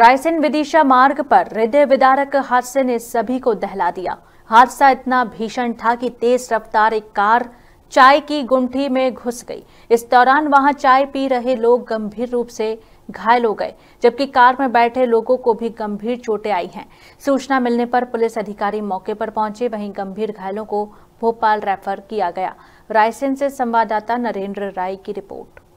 रायसेन विदिशा मार्ग पर हृदय विदारक हादसे ने सभी को दहला दिया हादसा इतना भीषण था कि तेज रफ्तार एक कार चाय की गुमठी में घुस गई इस दौरान वहां चाय पी रहे लोग गंभीर रूप से घायल हो गए जबकि कार में बैठे लोगों को भी गंभीर चोटें आई हैं सूचना मिलने पर पुलिस अधिकारी मौके पर पहुंचे वहीं गंभीर घायलों को भोपाल रेफर किया गया रायसेन से संवाददाता नरेंद्र राय की रिपोर्ट